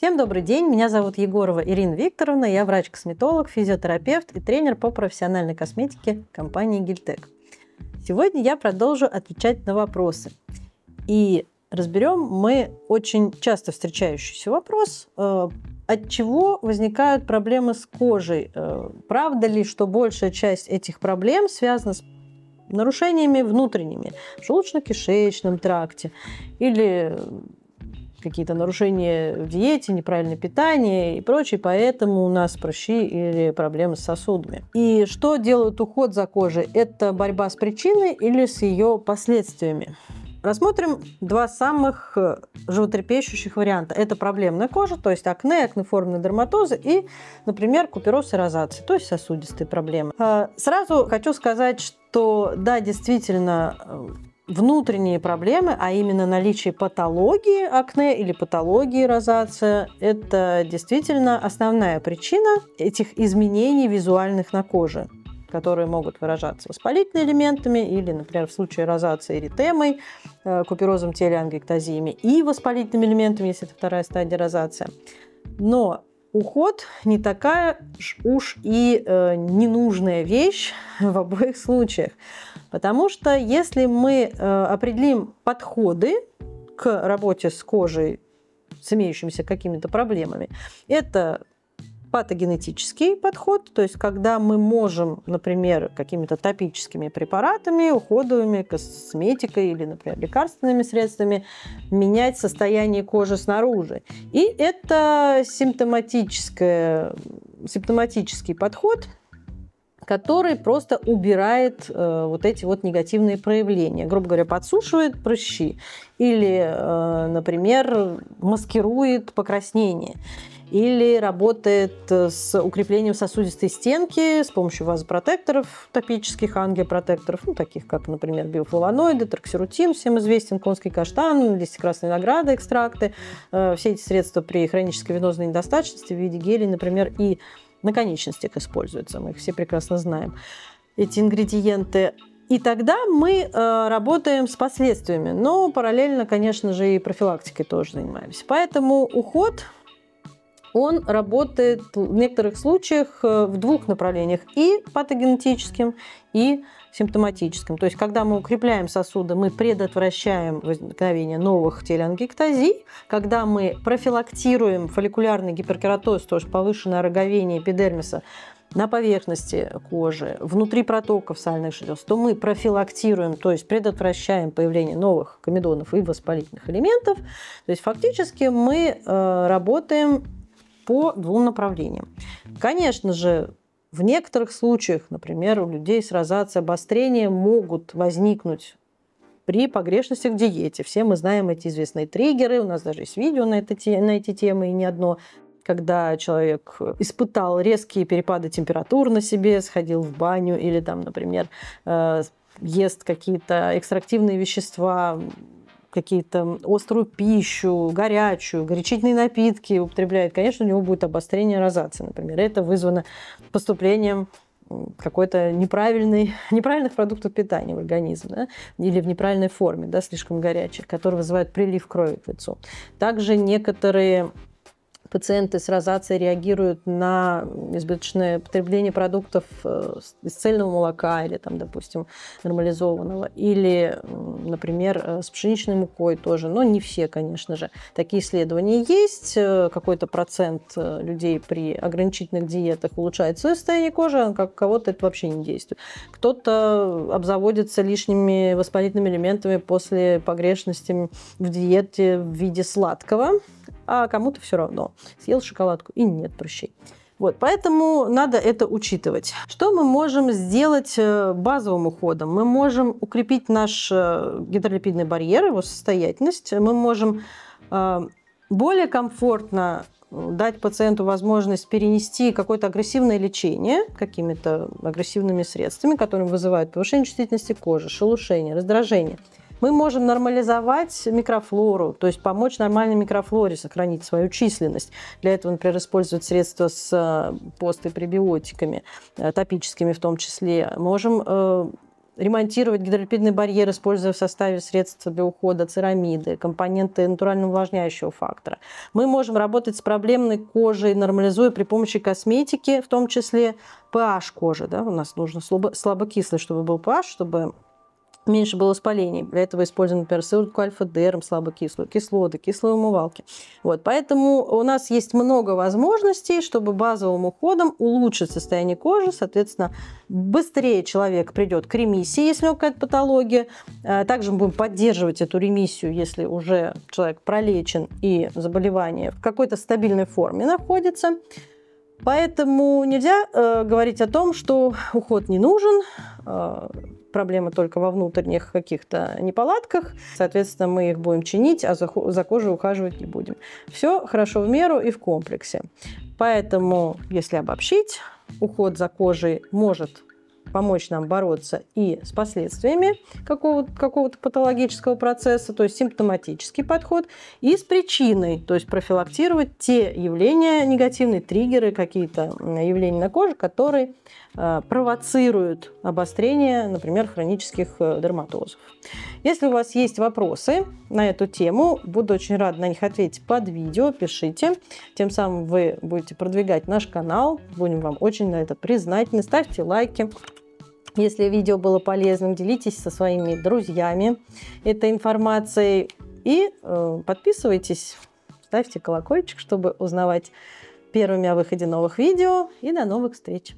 Всем добрый день, меня зовут Егорова Ирина Викторовна, я врач-косметолог, физиотерапевт и тренер по профессиональной косметике компании Гильтек. Сегодня я продолжу отвечать на вопросы. И разберем мы очень часто встречающийся вопрос, э, от чего возникают проблемы с кожей. Э, правда ли, что большая часть этих проблем связана с нарушениями внутренними в желудочно-кишечном тракте или какие-то нарушения в диете, неправильное питание и прочее, поэтому у нас прыщи или проблемы с сосудами. И что делает уход за кожей? Это борьба с причиной или с ее последствиями? Рассмотрим два самых э, животрепещущих варианта. Это проблемная кожа, то есть акне, акнеформные дерматозы и, например, купероз и розации, то есть сосудистые проблемы. А, сразу хочу сказать, что да, действительно, э, внутренние проблемы, а именно наличие патологии акне или патологии розация, это действительно основная причина этих изменений визуальных на коже которые могут выражаться воспалительными элементами или, например, в случае розации эритемой, э, куперозом телеангектазиями и воспалительными элементами, если это вторая стадия розации. Но уход не такая уж и э, ненужная вещь в обоих случаях. Потому что если мы э, определим подходы к работе с кожей с имеющимися какими-то проблемами, это патогенетический подход, то есть когда мы можем, например, какими-то топическими препаратами, уходовыми, косметикой или, например, лекарственными средствами менять состояние кожи снаружи. И это симптоматический подход, который просто убирает э, вот эти вот негативные проявления. Грубо говоря, подсушивает прыщи или, э, например, маскирует покраснение или работает э, с укреплением сосудистой стенки с помощью вазопротекторов топических, ангиопротекторов, ну, таких как, например, биофлавоноиды, троксирутин, всем известен, конский каштан, листья красной награды, экстракты. Э, все эти средства при хронической венозной недостаточности в виде гелей, например, и на конечностях используются, мы их все прекрасно знаем, эти ингредиенты. И тогда мы э, работаем с последствиями, но параллельно, конечно же, и профилактикой тоже занимаемся. Поэтому уход он работает в некоторых случаях э, в двух направлениях – и патогенетическим, и симптоматическим. То есть, когда мы укрепляем сосуды, мы предотвращаем возникновение новых телеангиектазий. Когда мы профилактируем фолликулярный гиперкератоз, то есть повышенное роговение эпидермиса, на поверхности кожи, внутри протоков сальных желез, то мы профилактируем, то есть предотвращаем появление новых комедонов и воспалительных элементов. То есть фактически мы э, работаем по двум направлениям. Конечно же, в некоторых случаях, например, у людей с розацией обострения могут возникнуть при погрешностях в диете. Все мы знаем эти известные триггеры, у нас даже есть видео на, это, на эти темы и не одно когда человек испытал резкие перепады температур на себе, сходил в баню или там, например, э, ест какие-то экстрактивные вещества, какие-то острую пищу, горячую, горячительные напитки употребляет, конечно, у него будет обострение розации, например. Это вызвано поступлением какой-то неправильный, неправильных продуктов питания в организм, да, или в неправильной форме, да, слишком горячих, которые вызывают прилив крови к лицу. Также некоторые пациенты с розацией реагируют на избыточное потребление продуктов э, из цельного молока или, там, допустим, нормализованного, или, например, э, с пшеничной мукой тоже, но не все, конечно же. Такие исследования есть, э, какой-то процент людей при ограничительных диетах улучшает свое состояние кожи, а как кого-то это вообще не действует. Кто-то обзаводится лишними воспалительными элементами после погрешности в диете в виде сладкого, а кому-то все равно. Съел шоколадку и нет прыщей. Вот, поэтому надо это учитывать. Что мы можем сделать э, базовым уходом? Мы можем укрепить наш э, гидролипидный барьер, его состоятельность. Мы можем э, более комфортно дать пациенту возможность перенести какое-то агрессивное лечение какими-то агрессивными средствами, которые вызывают повышение чувствительности кожи, шелушение, раздражение – мы можем нормализовать микрофлору, то есть помочь нормальной микрофлоре сохранить свою численность. Для этого, например, использовать средства с э, пост- и пребиотиками, э, топическими в том числе. Можем э, ремонтировать гидролипидный барьер, используя в составе средства для ухода церамиды, компоненты натурально увлажняющего фактора. Мы можем работать с проблемной кожей, нормализуя при помощи косметики, в том числе pH кожи. Да? У нас нужно слабокислый, чтобы был pH, чтобы меньше было воспалений. Для этого используем, например, сыворотку альфа-дерм, слабокислую, кислоты, кислые умывалки. Вот, поэтому у нас есть много возможностей, чтобы базовым уходом улучшить состояние кожи, соответственно, быстрее человек придет к ремиссии, если у него какая-то патология. А, также мы будем поддерживать эту ремиссию, если уже человек пролечен и заболевание в какой-то стабильной форме находится. Поэтому нельзя э, говорить о том, что уход не нужен, Э, проблемы только во внутренних каких-то неполадках. Соответственно, мы их будем чинить, а за, за кожей ухаживать не будем. Все хорошо в меру и в комплексе. Поэтому, если обобщить, уход за кожей может помочь нам бороться и с последствиями какого-то какого патологического процесса, то есть симптоматический подход, и с причиной, то есть профилактировать те явления негативные, триггеры, какие-то явления на коже, которые э, провоцируют обострение, например, хронических э, дерматозов. Если у вас есть вопросы на эту тему, буду очень рада на них ответить под видео, пишите. Тем самым вы будете продвигать наш канал, будем вам очень на это признательны. Ставьте лайки, если видео было полезным, делитесь со своими друзьями этой информацией. И э, подписывайтесь, ставьте колокольчик, чтобы узнавать первыми о выходе новых видео. И до новых встреч!